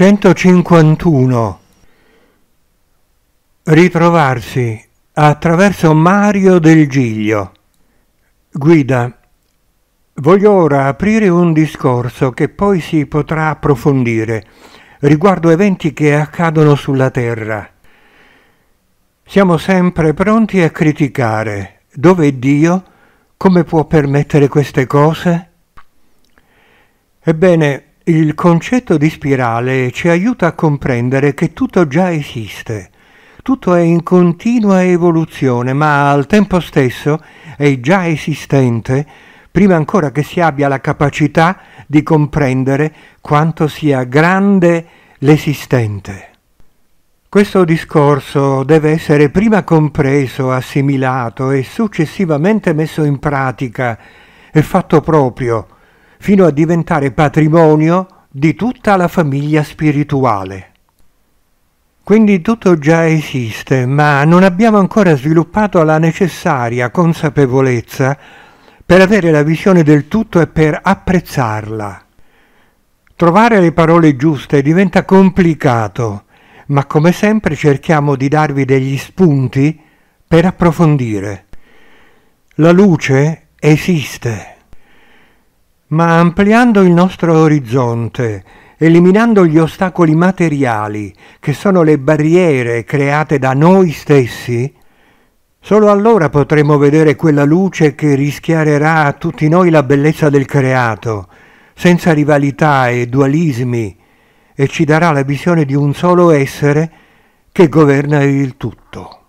151 Ritrovarsi attraverso Mario del Giglio Guida Voglio ora aprire un discorso che poi si potrà approfondire riguardo eventi che accadono sulla Terra. Siamo sempre pronti a criticare. Dove è Dio? Come può permettere queste cose? Ebbene, il concetto di spirale ci aiuta a comprendere che tutto già esiste, tutto è in continua evoluzione, ma al tempo stesso è già esistente prima ancora che si abbia la capacità di comprendere quanto sia grande l'esistente. Questo discorso deve essere prima compreso, assimilato e successivamente messo in pratica e fatto proprio fino a diventare patrimonio di tutta la famiglia spirituale. Quindi tutto già esiste, ma non abbiamo ancora sviluppato la necessaria consapevolezza per avere la visione del tutto e per apprezzarla. Trovare le parole giuste diventa complicato, ma come sempre cerchiamo di darvi degli spunti per approfondire. La luce esiste ma ampliando il nostro orizzonte, eliminando gli ostacoli materiali che sono le barriere create da noi stessi, solo allora potremo vedere quella luce che rischiarerà a tutti noi la bellezza del creato, senza rivalità e dualismi, e ci darà la visione di un solo essere che governa il tutto.